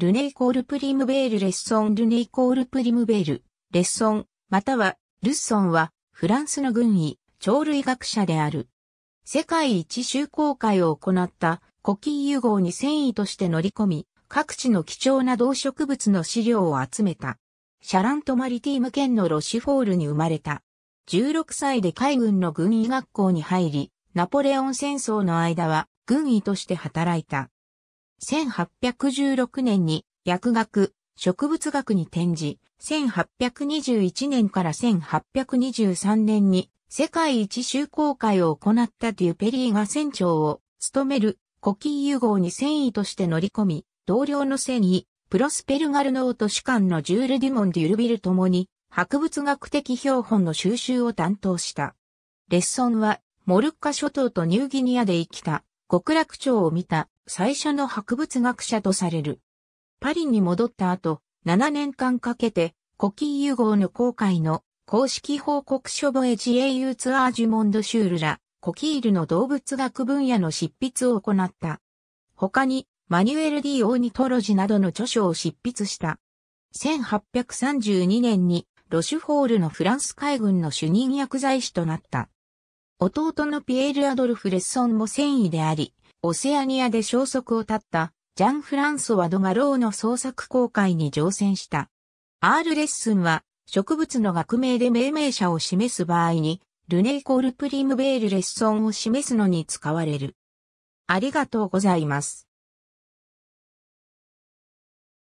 ルネイコールプリムベールレッソンルネイコールプリムベール、レッソン、または、ルッソンは、フランスの軍医、鳥類学者である。世界一周航海を行った古今融合に繊維として乗り込み、各地の貴重な動植物の資料を集めた。シャラントマリティム県のロシフォールに生まれた。16歳で海軍の軍医学校に入り、ナポレオン戦争の間は軍医として働いた。1816年に薬学、植物学に転じ、1821年から1823年に世界一周公会を行ったデュペリーが船長を務める古今融合に繊維として乗り込み、同僚の繊維、プロスペルガルノート士官のジュール・デュモン・デュルビルともに、博物学的標本の収集を担当した。レッソンは、モルッカ諸島とニューギニアで生きた、極楽町を見た最初の博物学者とされる。パリに戻った後、7年間かけて、コキーユ号の航海の公式報告書ボエジエイユツアージュモンドシュールら、コキールの動物学分野の執筆を行った。他に、マニュエル・ディ・オーニトロジなどの著書を執筆した。1832年に、ロシュフォールのフランス海軍の主任薬剤師となった。弟のピエール・アドルフ・レッソンも繊維であり、オセアニアで消息を絶ったジャン・フランソワ・ド・ガローの創作公開に乗船した。アール・レッスンは植物の学名で命名者を示す場合に、ルネイコールプリムベールレッソンを示すのに使われる。ありがとうございます。